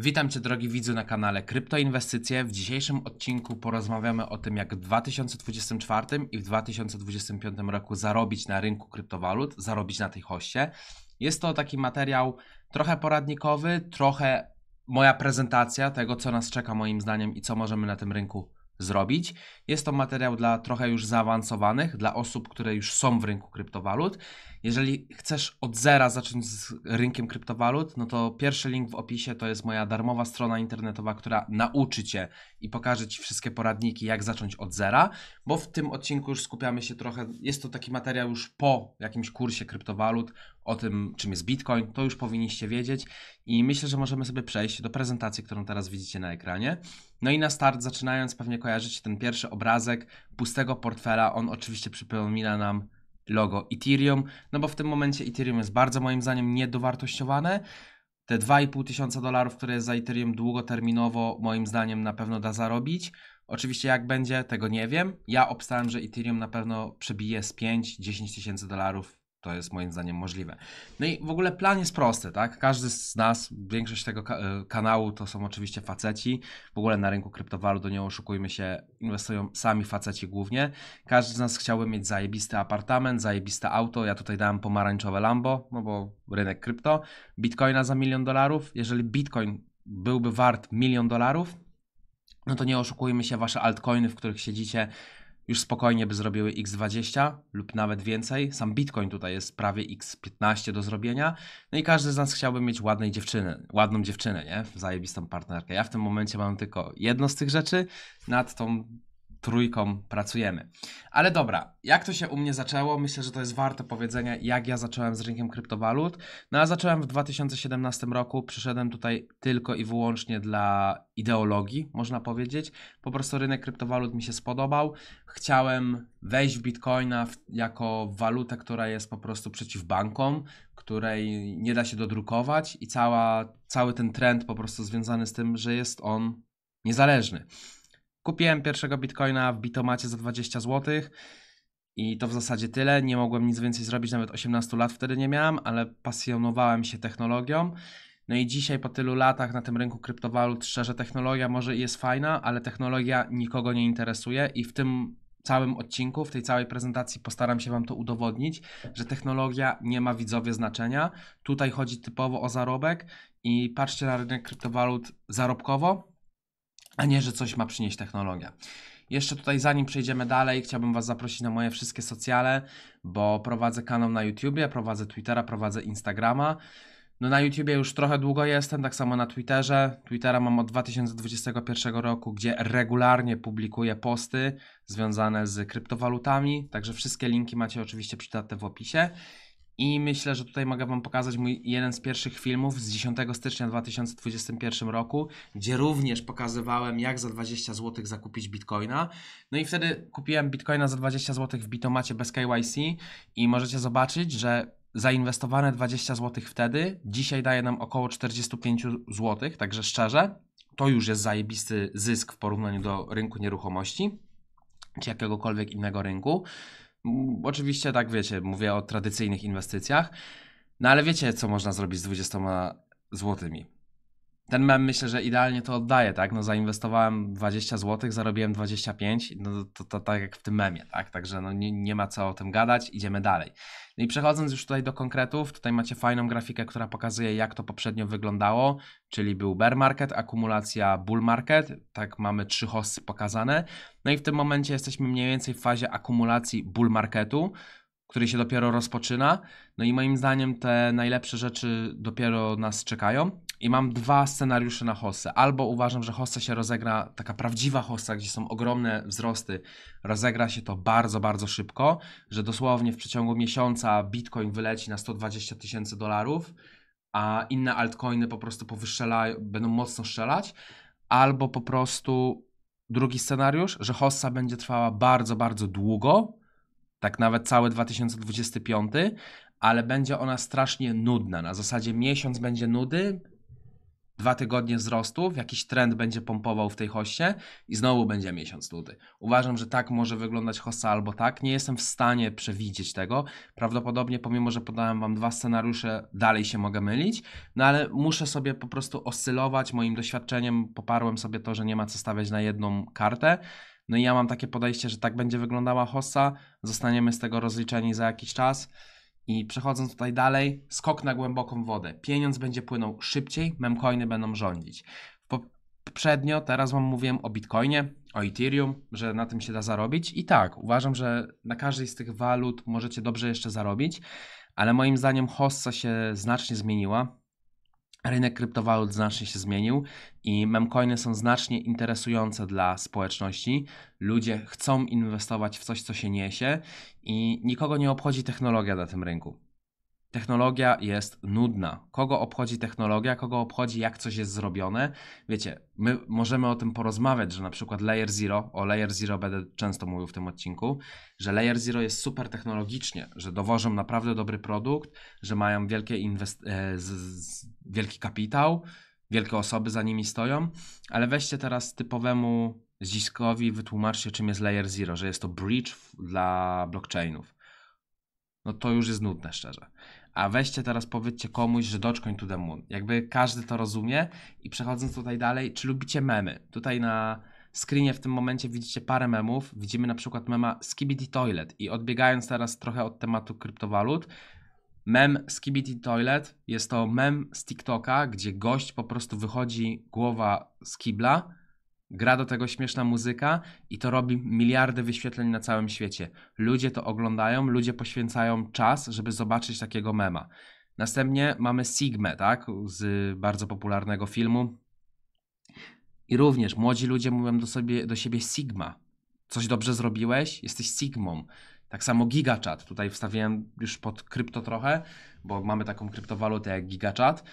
Witam Cię drogi widzu na kanale Kryptoinwestycje. W dzisiejszym odcinku porozmawiamy o tym, jak w 2024 i w 2025 roku zarobić na rynku kryptowalut, zarobić na tej hoście. Jest to taki materiał trochę poradnikowy, trochę moja prezentacja tego, co nas czeka moim zdaniem i co możemy na tym rynku zrobić. Jest to materiał dla trochę już zaawansowanych, dla osób, które już są w rynku kryptowalut. Jeżeli chcesz od zera zacząć z rynkiem kryptowalut, no to pierwszy link w opisie to jest moja darmowa strona internetowa, która nauczy Cię i pokaże Ci wszystkie poradniki, jak zacząć od zera, bo w tym odcinku już skupiamy się trochę, jest to taki materiał już po jakimś kursie kryptowalut, o tym czym jest Bitcoin, to już powinniście wiedzieć i myślę, że możemy sobie przejść do prezentacji, którą teraz widzicie na ekranie. No i na start, zaczynając, pewnie kojarzycie ten pierwszy obrazek pustego portfela. On oczywiście przypomina nam logo Ethereum, no bo w tym momencie Ethereum jest bardzo moim zdaniem niedowartościowane. Te 2,5 tysiąca dolarów, które jest za Ethereum długoterminowo, moim zdaniem na pewno da zarobić. Oczywiście jak będzie, tego nie wiem. Ja obstałem, że Ethereum na pewno przebije z 5-10 tysięcy dolarów to jest moim zdaniem możliwe. No i w ogóle plan jest prosty, tak? Każdy z nas, większość tego e, kanału to są oczywiście faceci. W ogóle na rynku kryptowalut, do nie oszukujmy się, inwestują sami faceci głównie. Każdy z nas chciałby mieć zajebisty apartament, zajebiste auto. Ja tutaj dałem pomarańczowe Lambo, no bo rynek krypto. Bitcoina za milion dolarów. Jeżeli Bitcoin byłby wart milion dolarów, no to nie oszukujmy się, wasze altcoiny, w których siedzicie, już spokojnie by zrobiły x20 lub nawet więcej. Sam Bitcoin tutaj jest prawie x15 do zrobienia. No i każdy z nas chciałby mieć ładnej dziewczyny, ładną dziewczynę, nie? Zajebistą partnerkę. Ja w tym momencie mam tylko jedno z tych rzeczy. Nad tą trójką pracujemy. Ale dobra, jak to się u mnie zaczęło? Myślę, że to jest warte powiedzenia, jak ja zacząłem z rynkiem kryptowalut. No a zacząłem w 2017 roku, przyszedłem tutaj tylko i wyłącznie dla ideologii, można powiedzieć. Po prostu rynek kryptowalut mi się spodobał. Chciałem wejść w bitcoina jako walutę, która jest po prostu przeciw bankom, której nie da się dodrukować i cała, cały ten trend po prostu związany z tym, że jest on niezależny. Kupiłem pierwszego bitcoina w Bitomacie za 20 zł i to w zasadzie tyle. Nie mogłem nic więcej zrobić, nawet 18 lat wtedy nie miałem, ale pasjonowałem się technologią. No i dzisiaj po tylu latach na tym rynku kryptowalut, szczerze, technologia może jest fajna, ale technologia nikogo nie interesuje i w tym całym odcinku, w tej całej prezentacji postaram się Wam to udowodnić, że technologia nie ma widzowie znaczenia. Tutaj chodzi typowo o zarobek i patrzcie na rynek kryptowalut zarobkowo, a nie, że coś ma przynieść technologia. Jeszcze tutaj, zanim przejdziemy dalej, chciałbym Was zaprosić na moje wszystkie socjale, bo prowadzę kanał na YouTubie, prowadzę Twittera, prowadzę Instagrama. No na YouTubie już trochę długo jestem, tak samo na Twitterze. Twittera mam od 2021 roku, gdzie regularnie publikuję posty związane z kryptowalutami, także wszystkie linki macie oczywiście przydatne w opisie. I myślę, że tutaj mogę Wam pokazać mój jeden z pierwszych filmów z 10 stycznia 2021 roku, gdzie również pokazywałem, jak za 20 zł zakupić bitcoina. No i wtedy kupiłem bitcoina za 20 zł w Bitomacie bez KYC i możecie zobaczyć, że zainwestowane 20 zł wtedy dzisiaj daje nam około 45 zł, także szczerze, to już jest zajebisty zysk w porównaniu do rynku nieruchomości czy jakiegokolwiek innego rynku. Oczywiście tak wiecie, mówię o tradycyjnych inwestycjach, no ale wiecie, co można zrobić z 20 złotymi ten mem myślę, że idealnie to oddaje, tak? No zainwestowałem 20 zł, zarobiłem 25, no to, to tak jak w tym memie, tak? Także no nie, nie ma co o tym gadać, idziemy dalej. No i przechodząc już tutaj do konkretów, tutaj macie fajną grafikę, która pokazuje jak to poprzednio wyglądało, czyli był bear market, akumulacja bull market, tak mamy trzy hossy pokazane. No i w tym momencie jesteśmy mniej więcej w fazie akumulacji bull marketu, który się dopiero rozpoczyna. No i moim zdaniem te najlepsze rzeczy dopiero nas czekają. I mam dwa scenariusze na Hossę. Albo uważam, że Hossa się rozegra, taka prawdziwa Hossa, gdzie są ogromne wzrosty, rozegra się to bardzo, bardzo szybko, że dosłownie w przeciągu miesiąca Bitcoin wyleci na 120 tysięcy dolarów, a inne altcoiny po prostu powyszczelają, będą mocno strzelać. Albo po prostu drugi scenariusz, że Hossa będzie trwała bardzo, bardzo długo, tak nawet cały 2025, ale będzie ona strasznie nudna. Na zasadzie miesiąc będzie nudy, dwa tygodnie wzrostów, jakiś trend będzie pompował w tej hoście i znowu będzie miesiąc nudy. Uważam, że tak może wyglądać hossa albo tak. Nie jestem w stanie przewidzieć tego. Prawdopodobnie, pomimo że podałem Wam dwa scenariusze, dalej się mogę mylić, no ale muszę sobie po prostu oscylować. Moim doświadczeniem poparłem sobie to, że nie ma co stawiać na jedną kartę. No i ja mam takie podejście, że tak będzie wyglądała hossa, zostaniemy z tego rozliczeni za jakiś czas. I przechodząc tutaj dalej, skok na głęboką wodę. Pieniądz będzie płynął szybciej, memcoiny będą rządzić. Poprzednio, teraz Wam mówiłem o Bitcoinie, o Ethereum, że na tym się da zarobić. I tak, uważam, że na każdej z tych walut możecie dobrze jeszcze zarobić, ale moim zdaniem hossa się znacznie zmieniła. Rynek kryptowalut znacznie się zmienił i memcoiny są znacznie interesujące dla społeczności. Ludzie chcą inwestować w coś, co się niesie i nikogo nie obchodzi technologia na tym rynku. Technologia jest nudna. Kogo obchodzi technologia, kogo obchodzi jak coś jest zrobione? Wiecie, my możemy o tym porozmawiać, że na przykład Layer Zero, o Layer Zero będę często mówił w tym odcinku, że Layer Zero jest super technologicznie, że dowożą naprawdę dobry produkt, że mają wielkie inwest- e, z, z, wielki kapitał, wielkie osoby za nimi stoją, ale weźcie teraz typowemu ziskowi, wytłumaczcie czym jest Layer Zero, że jest to bridge dla blockchainów. No to już jest nudne, szczerze. A weźcie teraz, powiedzcie komuś, że Dogecoin to the moon. Jakby każdy to rozumie. I przechodząc tutaj dalej, czy lubicie memy? Tutaj na screenie w tym momencie widzicie parę memów. Widzimy na przykład mema Skibidi Toilet. I odbiegając teraz trochę od tematu kryptowalut, mem Skibidi Toilet jest to mem z TikToka, gdzie gość po prostu wychodzi głowa z kibla Gra do tego śmieszna muzyka i to robi miliardy wyświetleń na całym świecie. Ludzie to oglądają, ludzie poświęcają czas, żeby zobaczyć takiego mema. Następnie mamy Sigmę, tak, z bardzo popularnego filmu. I również młodzi ludzie mówią do, sobie, do siebie Sigma. Coś dobrze zrobiłeś? Jesteś Sigmą. Tak samo GigaChat. Tutaj wstawiłem już pod krypto trochę, bo mamy taką kryptowalutę jak GigaChat.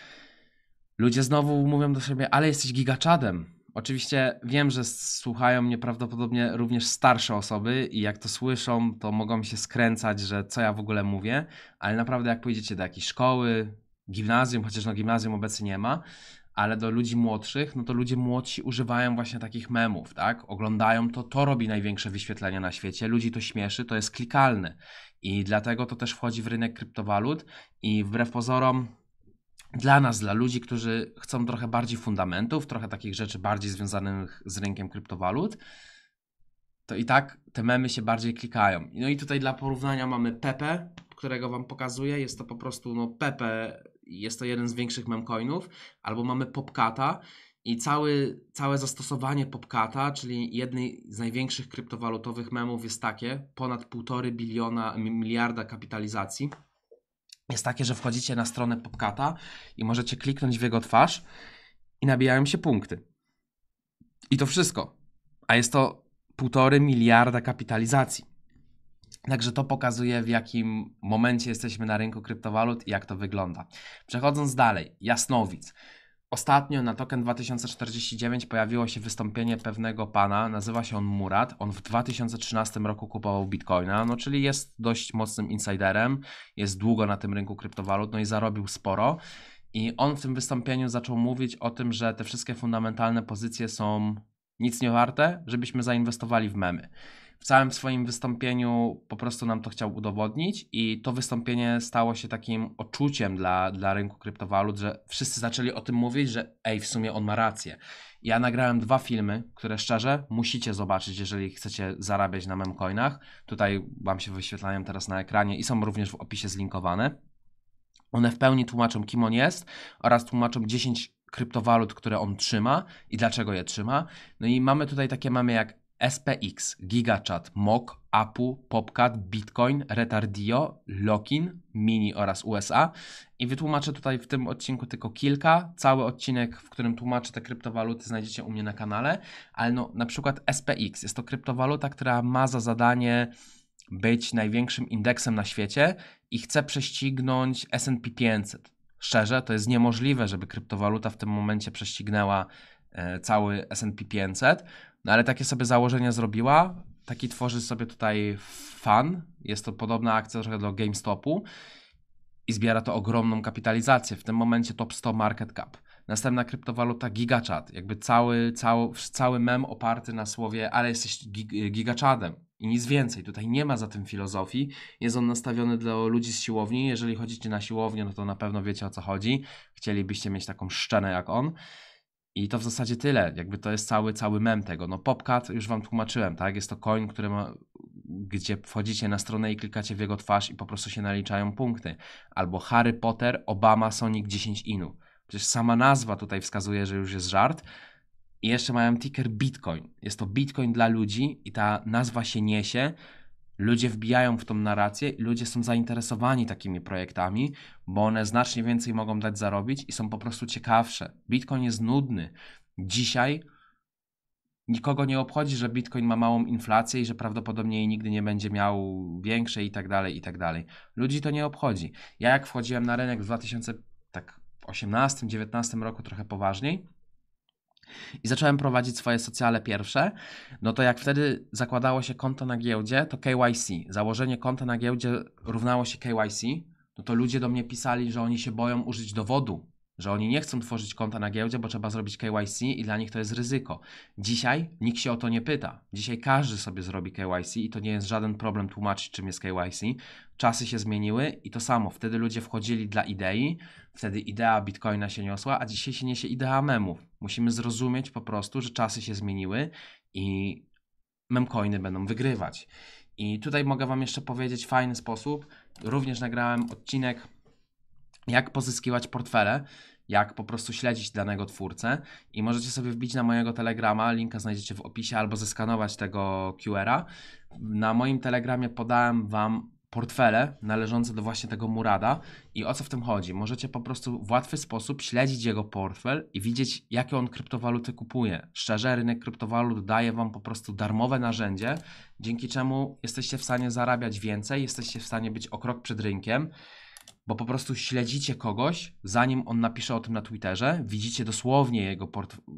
Ludzie znowu mówią do siebie, ale jesteś Gigachadem. Oczywiście wiem, że słuchają mnie prawdopodobnie również starsze osoby i jak to słyszą, to mogą się skręcać, że co ja w ogóle mówię, ale naprawdę jak pójdziecie do jakiejś szkoły, gimnazjum, chociaż no gimnazjum obecnie nie ma, ale do ludzi młodszych, no to ludzie młodsi używają właśnie takich memów, tak? Oglądają to, to robi największe wyświetlenia na świecie, ludzi to śmieszy, to jest klikalne i dlatego to też wchodzi w rynek kryptowalut i wbrew pozorom dla nas, dla ludzi, którzy chcą trochę bardziej fundamentów, trochę takich rzeczy bardziej związanych z rynkiem kryptowalut, to i tak te memy się bardziej klikają. No i tutaj dla porównania mamy Pepe, którego wam pokazuję. Jest to po prostu no, Pepe, jest to jeden z większych memcoinów, albo mamy Popkata i cały, całe zastosowanie Popkata, czyli jednej z największych kryptowalutowych memów jest takie, ponad 1,5 biliona, miliarda kapitalizacji jest takie, że wchodzicie na stronę Popkata i możecie kliknąć w jego twarz i nabijają się punkty. I to wszystko. A jest to półtory miliarda kapitalizacji. Także to pokazuje, w jakim momencie jesteśmy na rynku kryptowalut i jak to wygląda. Przechodząc dalej, Jasnowic. Ostatnio na Token 2049 pojawiło się wystąpienie pewnego pana, nazywa się on Murat. On w 2013 roku kupował bitcoina, no czyli jest dość mocnym insiderem, jest długo na tym rynku kryptowalut, no i zarobił sporo. I on w tym wystąpieniu zaczął mówić o tym, że te wszystkie fundamentalne pozycje są nic nie warte, żebyśmy zainwestowali w memy całym swoim wystąpieniu po prostu nam to chciał udowodnić i to wystąpienie stało się takim odczuciem dla, dla rynku kryptowalut, że wszyscy zaczęli o tym mówić, że ej, w sumie on ma rację. Ja nagrałem dwa filmy, które szczerze musicie zobaczyć, jeżeli chcecie zarabiać na memcoinach. Tutaj wam się wyświetlają teraz na ekranie i są również w opisie zlinkowane. One w pełni tłumaczą, kim on jest oraz tłumaczą 10 kryptowalut, które on trzyma i dlaczego je trzyma. No i mamy tutaj takie mamy jak SPX, GigaChat, MOC, APU, PopCat, Bitcoin, Retardio, Lokin, Mini oraz USA. I wytłumaczę tutaj w tym odcinku tylko kilka. Cały odcinek, w którym tłumaczę te kryptowaluty, znajdziecie u mnie na kanale. Ale no, na przykład SPX jest to kryptowaluta, która ma za zadanie być największym indeksem na świecie i chce prześcignąć SP 500. Szczerze, to jest niemożliwe, żeby kryptowaluta w tym momencie prześcignęła e, cały SP 500 no ale takie sobie założenia zrobiła. Taki tworzy sobie tutaj fan. Jest to podobna akcja trochę do GameStopu i zbiera to ogromną kapitalizację. W tym momencie top 100 market cap. Następna kryptowaluta GigaChat. Jakby cały, cały, cały mem oparty na słowie, ale jesteś GigaChadem i nic więcej. Tutaj nie ma za tym filozofii. Jest on nastawiony dla ludzi z siłowni. Jeżeli chodzicie na siłownię, no to na pewno wiecie o co chodzi. Chcielibyście mieć taką szczenę jak on. I to w zasadzie tyle, jakby to jest cały, cały mem tego. No PopCat już wam tłumaczyłem, tak? Jest to coin, który ma, gdzie wchodzicie na stronę i klikacie w jego twarz i po prostu się naliczają punkty. Albo Harry Potter, Obama, Sonic 10 inu. Przecież sama nazwa tutaj wskazuje, że już jest żart. I jeszcze mają ticker Bitcoin. Jest to Bitcoin dla ludzi i ta nazwa się niesie. Ludzie wbijają w tą narrację i ludzie są zainteresowani takimi projektami, bo one znacznie więcej mogą dać zarobić i są po prostu ciekawsze. Bitcoin jest nudny. Dzisiaj nikogo nie obchodzi, że Bitcoin ma małą inflację i że prawdopodobnie jej nigdy nie będzie miał większej i tak dalej, i tak dalej. Ludzi to nie obchodzi. Ja jak wchodziłem na rynek w 2018-19 tak, roku trochę poważniej, i zacząłem prowadzić swoje socjale pierwsze, no to jak wtedy zakładało się konto na giełdzie, to KYC. Założenie konta na giełdzie równało się KYC, no to ludzie do mnie pisali, że oni się boją użyć dowodu, że oni nie chcą tworzyć konta na giełdzie, bo trzeba zrobić KYC i dla nich to jest ryzyko. Dzisiaj nikt się o to nie pyta. Dzisiaj każdy sobie zrobi KYC i to nie jest żaden problem tłumaczyć, czym jest KYC. Czasy się zmieniły i to samo. Wtedy ludzie wchodzili dla idei, Wtedy idea bitcoina się niosła, a dzisiaj się niesie idea memów. Musimy zrozumieć po prostu, że czasy się zmieniły i memcoiny będą wygrywać. I tutaj mogę Wam jeszcze powiedzieć fajny sposób. Również nagrałem odcinek, jak pozyskiwać portfele, jak po prostu śledzić danego twórcę. I możecie sobie wbić na mojego telegrama, linka znajdziecie w opisie, albo zeskanować tego QR-a. Na moim telegramie podałem Wam portfele należące do właśnie tego Murada. I o co w tym chodzi? Możecie po prostu w łatwy sposób śledzić jego portfel i widzieć, jakie on kryptowaluty kupuje. Szczerze, rynek kryptowalut daje Wam po prostu darmowe narzędzie, dzięki czemu jesteście w stanie zarabiać więcej, jesteście w stanie być o krok przed rynkiem bo po prostu śledzicie kogoś, zanim on napisze o tym na Twitterze, widzicie dosłownie jego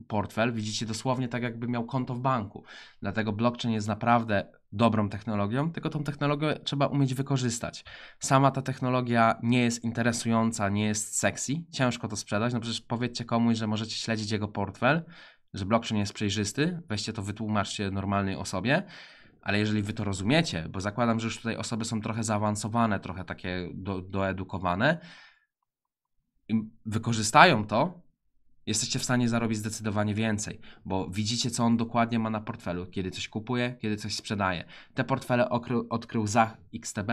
portfel, widzicie dosłownie tak, jakby miał konto w banku. Dlatego blockchain jest naprawdę dobrą technologią, tylko tą technologię trzeba umieć wykorzystać. Sama ta technologia nie jest interesująca, nie jest sexy, ciężko to sprzedać. No przecież powiedzcie komuś, że możecie śledzić jego portfel, że blockchain jest przejrzysty, weźcie to, wytłumaczcie normalnej osobie. Ale jeżeli wy to rozumiecie, bo zakładam, że już tutaj osoby są trochę zaawansowane, trochę takie do, doedukowane, wykorzystają to, jesteście w stanie zarobić zdecydowanie więcej, bo widzicie, co on dokładnie ma na portfelu, kiedy coś kupuje, kiedy coś sprzedaje. Te portfele okrył, odkrył Zach XTB,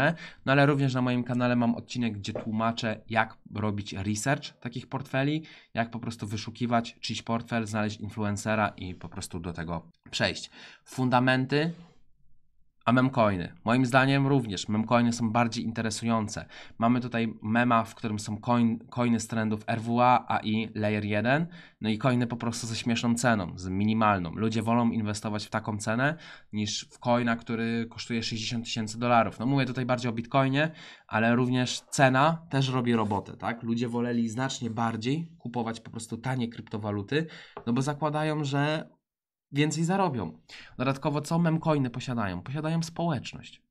no ale również na moim kanale mam odcinek, gdzie tłumaczę, jak robić research takich portfeli, jak po prostu wyszukiwać czyjś portfel, znaleźć influencera i po prostu do tego przejść. Fundamenty a memcoiny. Moim zdaniem również memcoiny są bardziej interesujące. Mamy tutaj mema, w którym są coin, coiny z trendów RWA, AI, Layer 1, no i coiny po prostu ze śmieszną ceną, z minimalną. Ludzie wolą inwestować w taką cenę niż w coina, który kosztuje 60 tysięcy dolarów. No mówię tutaj bardziej o bitcoinie, ale również cena też robi robotę, tak? Ludzie woleli znacznie bardziej kupować po prostu tanie kryptowaluty, no bo zakładają, że więcej zarobią. Dodatkowo, co memcoiny posiadają? Posiadają społeczność.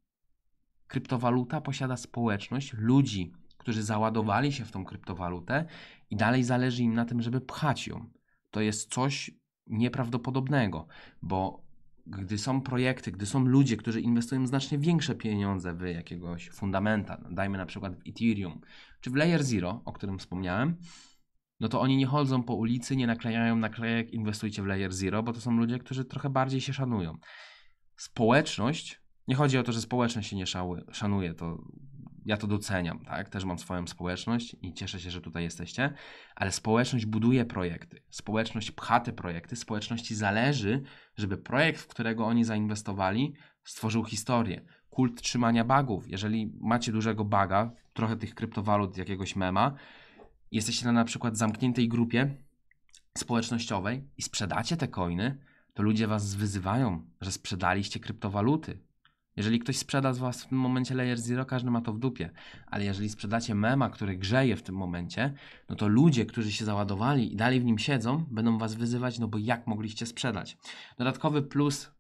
Kryptowaluta posiada społeczność ludzi, którzy załadowali się w tą kryptowalutę i dalej zależy im na tym, żeby pchać ją. To jest coś nieprawdopodobnego, bo gdy są projekty, gdy są ludzie, którzy inwestują znacznie większe pieniądze w jakiegoś fundamenta, dajmy na przykład w Ethereum, czy w Layer Zero, o którym wspomniałem, no to oni nie chodzą po ulicy, nie naklejają naklejek, inwestujcie w layer zero, bo to są ludzie, którzy trochę bardziej się szanują. Społeczność, nie chodzi o to, że społeczność się nie szanuje, to ja to doceniam, tak? Też mam swoją społeczność i cieszę się, że tutaj jesteście, ale społeczność buduje projekty, społeczność pcha te projekty, społeczności zależy, żeby projekt, w którego oni zainwestowali, stworzył historię. Kult trzymania bagów. Jeżeli macie dużego baga, trochę tych kryptowalut, jakiegoś mema, jesteście na na przykład zamkniętej grupie społecznościowej i sprzedacie te coiny, to ludzie was wyzywają, że sprzedaliście kryptowaluty. Jeżeli ktoś sprzeda z was w tym momencie layer zero, każdy ma to w dupie. Ale jeżeli sprzedacie mema, który grzeje w tym momencie, no to ludzie, którzy się załadowali i dalej w nim siedzą, będą was wyzywać, no bo jak mogliście sprzedać? Dodatkowy plus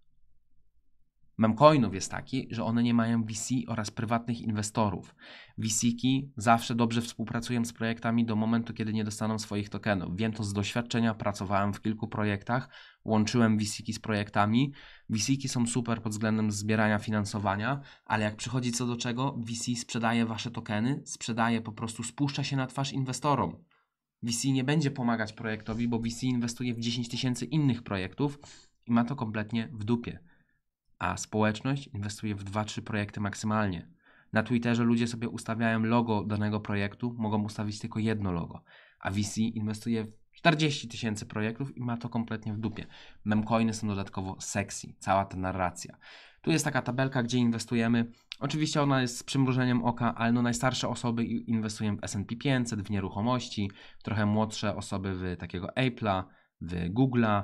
memcoinów jest taki, że one nie mają VC oraz prywatnych inwestorów. VC-ki zawsze dobrze współpracują z projektami do momentu, kiedy nie dostaną swoich tokenów. Wiem to z doświadczenia, pracowałem w kilku projektach, łączyłem VC-ki z projektami. VC-ki są super pod względem zbierania finansowania, ale jak przychodzi co do czego, VC sprzedaje wasze tokeny, sprzedaje po prostu, spuszcza się na twarz inwestorom. VC nie będzie pomagać projektowi, bo VC inwestuje w 10 tysięcy innych projektów i ma to kompletnie w dupie a społeczność inwestuje w 2-3 projekty maksymalnie. Na Twitterze ludzie sobie ustawiają logo danego projektu, mogą ustawić tylko jedno logo, a VC inwestuje w 40 tysięcy projektów i ma to kompletnie w dupie. Memcoiny są dodatkowo sexy, cała ta narracja. Tu jest taka tabelka, gdzie inwestujemy. Oczywiście ona jest z przymrużeniem oka, ale no najstarsze osoby inwestują w S&P 500, w nieruchomości, trochę młodsze osoby w takiego Apple'a, w Google'a,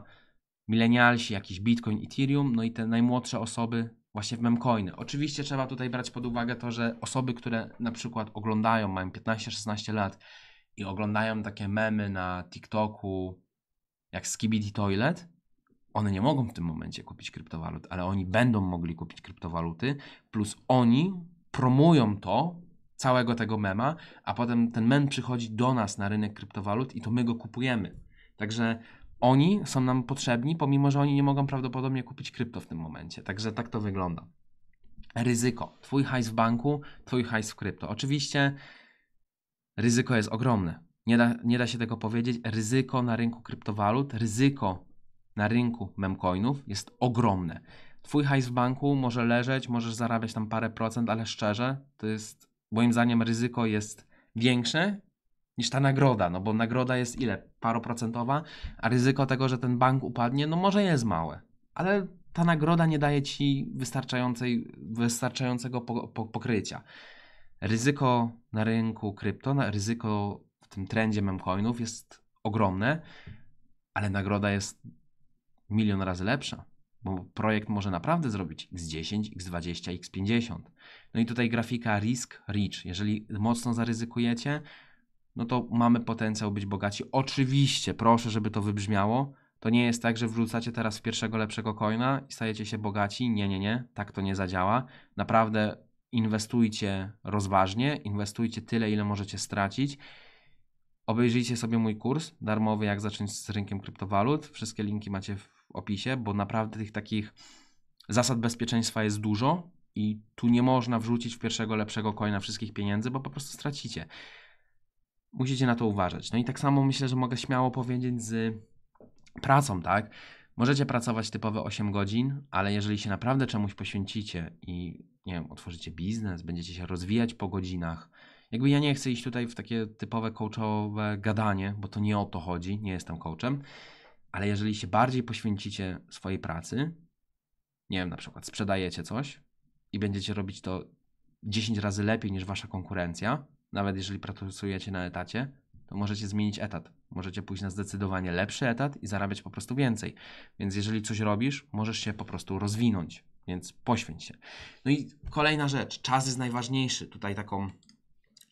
milenialsi, jakiś Bitcoin, Ethereum, no i te najmłodsze osoby właśnie w memcoiny. Oczywiście trzeba tutaj brać pod uwagę to, że osoby, które na przykład oglądają, mają 15-16 lat i oglądają takie memy na TikToku jak Skibidi Toilet, one nie mogą w tym momencie kupić kryptowalut, ale oni będą mogli kupić kryptowaluty, plus oni promują to całego tego mema, a potem ten mem przychodzi do nas na rynek kryptowalut i to my go kupujemy. Także oni są nam potrzebni, pomimo że oni nie mogą prawdopodobnie kupić krypto w tym momencie. Także tak to wygląda. Ryzyko. Twój hajs w banku, twój hajs w krypto. Oczywiście ryzyko jest ogromne. Nie da, nie da się tego powiedzieć. Ryzyko na rynku kryptowalut, ryzyko na rynku memcoinów jest ogromne. Twój hajs w banku może leżeć, możesz zarabiać tam parę procent, ale szczerze, to jest moim zdaniem ryzyko jest większe niż ta nagroda, no bo nagroda jest ile? Paroprocentowa, a ryzyko tego, że ten bank upadnie, no może jest małe, ale ta nagroda nie daje ci wystarczającej, wystarczającego po, po, pokrycia. Ryzyko na rynku krypto, na ryzyko w tym trendzie memcoinów jest ogromne, ale nagroda jest milion razy lepsza, bo projekt może naprawdę zrobić x10, x20, x50. No i tutaj grafika risk-rich. Jeżeli mocno zaryzykujecie, no to mamy potencjał być bogaci. Oczywiście, proszę, żeby to wybrzmiało. To nie jest tak, że wrzucacie teraz w pierwszego lepszego coina i stajecie się bogaci. Nie, nie, nie, tak to nie zadziała. Naprawdę inwestujcie rozważnie, inwestujcie tyle, ile możecie stracić. Obejrzyjcie sobie mój kurs darmowy, jak zacząć z rynkiem kryptowalut. Wszystkie linki macie w opisie, bo naprawdę tych takich zasad bezpieczeństwa jest dużo i tu nie można wrzucić w pierwszego lepszego coina wszystkich pieniędzy, bo po prostu stracicie musicie na to uważać. No i tak samo myślę, że mogę śmiało powiedzieć z pracą, tak? Możecie pracować typowe 8 godzin, ale jeżeli się naprawdę czemuś poświęcicie i nie wiem, otworzycie biznes, będziecie się rozwijać po godzinach. Jakby ja nie chcę iść tutaj w takie typowe coachowe gadanie, bo to nie o to chodzi, nie jestem coachem, ale jeżeli się bardziej poświęcicie swojej pracy, nie wiem, na przykład sprzedajecie coś i będziecie robić to 10 razy lepiej niż wasza konkurencja, nawet jeżeli pracujecie na etacie, to możecie zmienić etat. Możecie pójść na zdecydowanie lepszy etat i zarabiać po prostu więcej. Więc jeżeli coś robisz, możesz się po prostu rozwinąć, więc poświęć się. No i kolejna rzecz, czas jest najważniejszy. Tutaj taką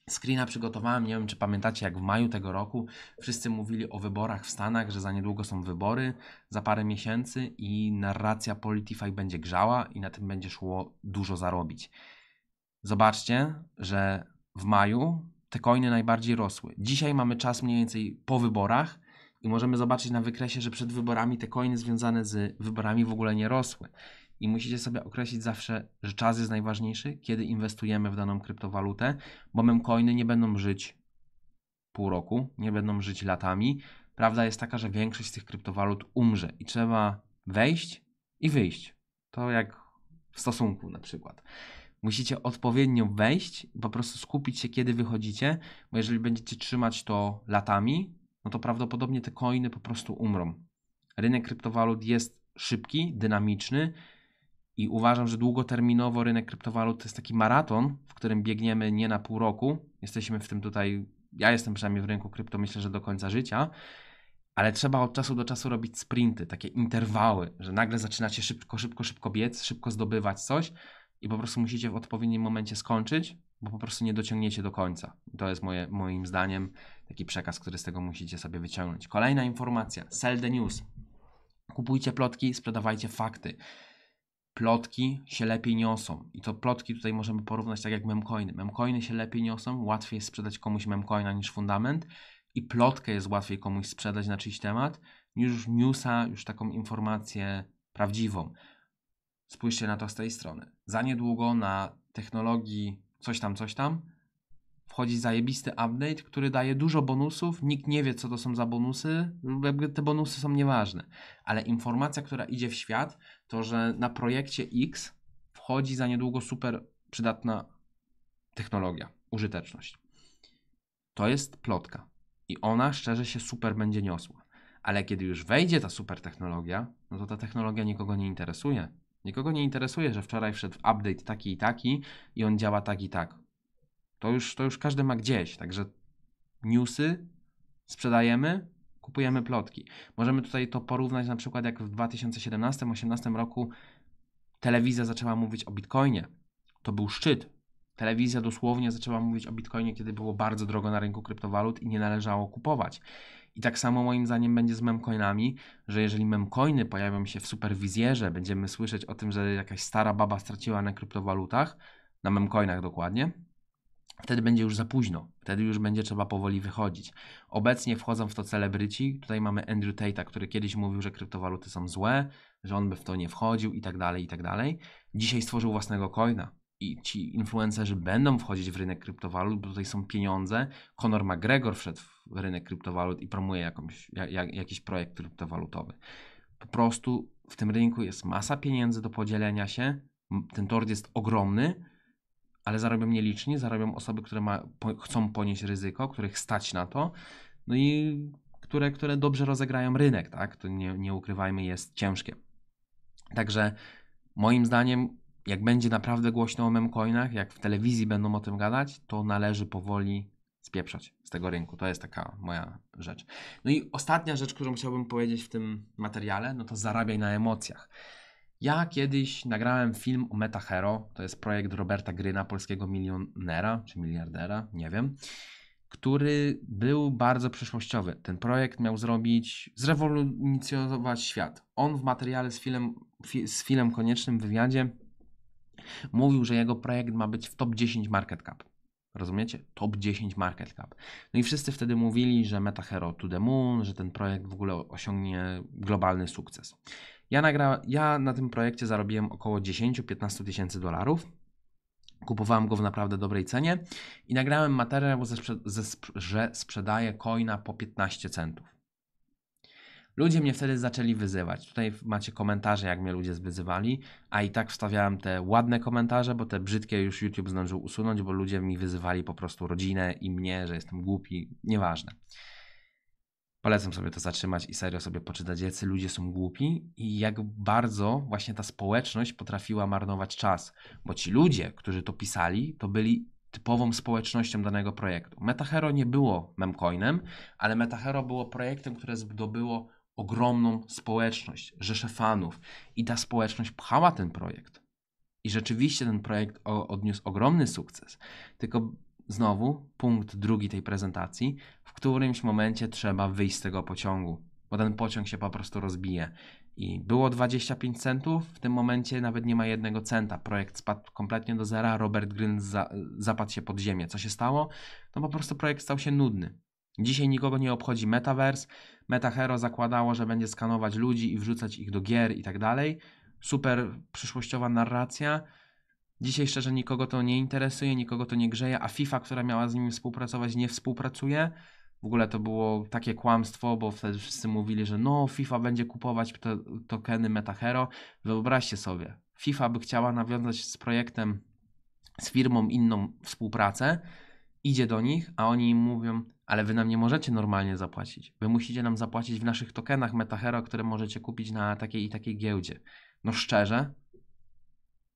screena przygotowałem, nie wiem czy pamiętacie, jak w maju tego roku wszyscy mówili o wyborach w Stanach, że za niedługo są wybory, za parę miesięcy i narracja Politify będzie grzała i na tym będzie szło dużo zarobić. Zobaczcie, że w maju te coiny najbardziej rosły. Dzisiaj mamy czas mniej więcej po wyborach i możemy zobaczyć na wykresie, że przed wyborami te coiny związane z wyborami w ogóle nie rosły. I musicie sobie określić zawsze, że czas jest najważniejszy, kiedy inwestujemy w daną kryptowalutę, bo memcoiny nie będą żyć pół roku, nie będą żyć latami. Prawda jest taka, że większość z tych kryptowalut umrze i trzeba wejść i wyjść. To jak w stosunku na przykład. Musicie odpowiednio wejść, po prostu skupić się, kiedy wychodzicie, bo jeżeli będziecie trzymać to latami, no to prawdopodobnie te coiny po prostu umrą. Rynek kryptowalut jest szybki, dynamiczny i uważam, że długoterminowo rynek kryptowalut to jest taki maraton, w którym biegniemy nie na pół roku. Jesteśmy w tym tutaj, ja jestem przynajmniej w rynku krypto, myślę, że do końca życia, ale trzeba od czasu do czasu robić sprinty, takie interwały, że nagle zaczynacie szybko, szybko, szybko biec, szybko zdobywać coś, i po prostu musicie w odpowiednim momencie skończyć, bo po prostu nie dociągniecie do końca. To jest moje, moim zdaniem taki przekaz, który z tego musicie sobie wyciągnąć. Kolejna informacja: sell the news. Kupujcie plotki, sprzedawajcie fakty. Plotki się lepiej niosą i to plotki tutaj możemy porównać tak jak memcoiny. Memcoiny się lepiej niosą, łatwiej jest sprzedać komuś memcoina niż fundament i plotkę jest łatwiej komuś sprzedać na czyjś temat niż newsa, już taką informację prawdziwą. Spójrzcie na to z tej strony. Za niedługo na technologii coś tam, coś tam wchodzi zajebisty update, który daje dużo bonusów. Nikt nie wie, co to są za bonusy. No te bonusy są nieważne. Ale informacja, która idzie w świat, to że na projekcie X wchodzi za niedługo super przydatna technologia, użyteczność. To jest plotka. I ona szczerze się super będzie niosła. Ale kiedy już wejdzie ta super technologia, no to ta technologia nikogo nie interesuje. Nikogo nie interesuje, że wczoraj wszedł update taki i taki i on działa tak i tak. To już, to już każdy ma gdzieś, także newsy sprzedajemy, kupujemy plotki. Możemy tutaj to porównać na przykład jak w 2017-2018 roku telewizja zaczęła mówić o Bitcoinie. To był szczyt, Telewizja dosłownie zaczęła mówić o Bitcoinie, kiedy było bardzo drogo na rynku kryptowalut i nie należało kupować. I tak samo moim zdaniem będzie z memcoinami, że jeżeli memcoiny pojawią się w superwizjerze, będziemy słyszeć o tym, że jakaś stara baba straciła na kryptowalutach, na memcoinach dokładnie, wtedy będzie już za późno, wtedy już będzie trzeba powoli wychodzić. Obecnie wchodzą w to celebryci, tutaj mamy Andrew Tate'a, który kiedyś mówił, że kryptowaluty są złe, że on by w to nie wchodził i tak dalej, i tak dalej. Dzisiaj stworzył własnego coina, i ci influencerzy będą wchodzić w rynek kryptowalut, bo tutaj są pieniądze. Conor McGregor wszedł w rynek kryptowalut i promuje jakąś, jak, jakiś projekt kryptowalutowy. Po prostu w tym rynku jest masa pieniędzy do podzielenia się. Ten tort jest ogromny, ale zarobią nieliczni, zarobią osoby, które ma, po, chcą ponieść ryzyko, których stać na to, no i które, które dobrze rozegrają rynek, tak? To nie, nie ukrywajmy, jest ciężkie. Także moim zdaniem jak będzie naprawdę głośno o memcoinach, jak w telewizji będą o tym gadać, to należy powoli spieprzać z tego rynku. To jest taka moja rzecz. No i ostatnia rzecz, którą chciałbym powiedzieć w tym materiale, no to zarabiaj na emocjach. Ja kiedyś nagrałem film o MetaHero, to jest projekt Roberta Gryna, polskiego milionera czy miliardera, nie wiem, który był bardzo przyszłościowy. Ten projekt miał zrobić, zrewolucjonizować świat. On w materiale z filmem, z filmem koniecznym wywiadzie mówił, że jego projekt ma być w top 10 market cap. Rozumiecie? Top 10 market cap. No i wszyscy wtedy mówili, że Meta Hero to the Moon, że ten projekt w ogóle osiągnie globalny sukces. Ja, nagra... ja na tym projekcie zarobiłem około 10-15 tysięcy dolarów. Kupowałem go w naprawdę dobrej cenie i nagrałem materiał, ze ze że sprzedaję coina po 15 centów. Ludzie mnie wtedy zaczęli wyzywać. Tutaj macie komentarze, jak mnie ludzie wyzywali, a i tak wstawiałem te ładne komentarze, bo te brzydkie już YouTube zdążył usunąć, bo ludzie mi wyzywali po prostu rodzinę i mnie, że jestem głupi, nieważne. Polecam sobie to zatrzymać i serio sobie poczytać, jacy ludzie są głupi i jak bardzo właśnie ta społeczność potrafiła marnować czas, bo ci ludzie, którzy to pisali, to byli typową społecznością danego projektu. Metahero nie było memcoinem, ale Metahero było projektem, które zdobyło ogromną społeczność, rzesze fanów i ta społeczność pchała ten projekt. I rzeczywiście ten projekt odniósł ogromny sukces. Tylko znowu punkt drugi tej prezentacji, w którymś momencie trzeba wyjść z tego pociągu, bo ten pociąg się po prostu rozbije. I było 25 centów, w tym momencie nawet nie ma jednego centa. Projekt spadł kompletnie do zera, Robert Gryn za, zapadł się pod ziemię. Co się stało? No po prostu projekt stał się nudny. Dzisiaj nikogo nie obchodzi metaverse. MetaHero zakładało, że będzie skanować ludzi i wrzucać ich do gier i tak dalej. Super przyszłościowa narracja. Dzisiaj szczerze nikogo to nie interesuje, nikogo to nie grzeje, a FIFA, która miała z nimi współpracować, nie współpracuje. W ogóle to było takie kłamstwo, bo wtedy wszyscy mówili, że no, FIFA będzie kupować te tokeny MetaHero. Wyobraźcie sobie, FIFA by chciała nawiązać z projektem, z firmą inną współpracę, idzie do nich, a oni im mówią, ale wy nam nie możecie normalnie zapłacić. Wy musicie nam zapłacić w naszych tokenach Metahero, które możecie kupić na takiej i takiej giełdzie. No szczerze,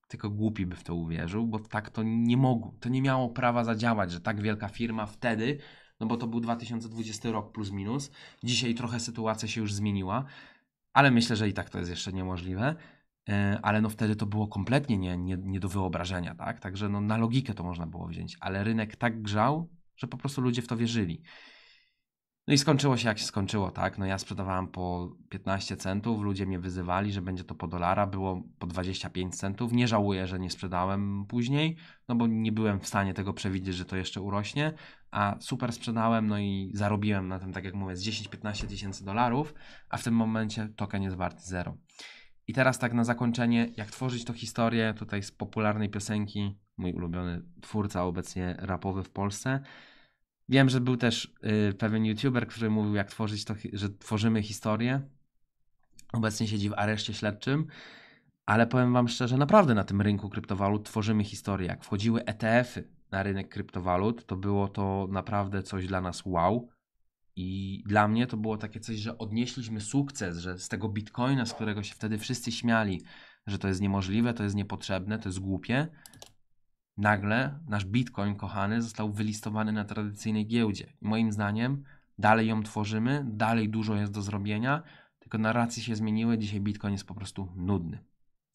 tylko głupi by w to uwierzył, bo tak to nie mogło, to nie miało prawa zadziałać, że tak wielka firma wtedy, no bo to był 2020 rok plus minus, dzisiaj trochę sytuacja się już zmieniła, ale myślę, że i tak to jest jeszcze niemożliwe E, ale no wtedy to było kompletnie nie, nie, nie do wyobrażenia, tak? Także no na logikę to można było wziąć, ale rynek tak grzał, że po prostu ludzie w to wierzyli. No i skończyło się jak się skończyło, tak? No ja sprzedawałem po 15 centów, ludzie mnie wyzywali, że będzie to po dolara, było po 25 centów. Nie żałuję, że nie sprzedałem później, no bo nie byłem w stanie tego przewidzieć, że to jeszcze urośnie, a super sprzedałem, no i zarobiłem na tym, tak jak mówię, z 10-15 tysięcy dolarów, a w tym momencie token jest wart zero. I teraz tak na zakończenie, jak tworzyć to historię tutaj z popularnej piosenki, mój ulubiony twórca obecnie rapowy w Polsce. Wiem, że był też y, pewien youtuber, który mówił, jak tworzyć to, że tworzymy historię. Obecnie siedzi w areszcie śledczym, ale powiem wam szczerze, naprawdę na tym rynku kryptowalut tworzymy historię. Jak wchodziły ETF-y na rynek kryptowalut, to było to naprawdę coś dla nas wow. I dla mnie to było takie coś, że odnieśliśmy sukces, że z tego bitcoina, z którego się wtedy wszyscy śmiali, że to jest niemożliwe, to jest niepotrzebne, to jest głupie, nagle nasz bitcoin kochany został wylistowany na tradycyjnej giełdzie. I moim zdaniem dalej ją tworzymy, dalej dużo jest do zrobienia, tylko narracje się zmieniły, dzisiaj bitcoin jest po prostu nudny.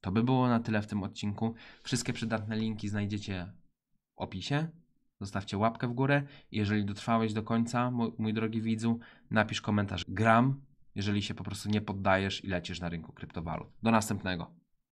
To by było na tyle w tym odcinku. Wszystkie przydatne linki znajdziecie w opisie. Zostawcie łapkę w górę. Jeżeli dotrwałeś do końca, mój, mój drogi widzu, napisz komentarz gram, jeżeli się po prostu nie poddajesz i lecisz na rynku kryptowalut. Do następnego.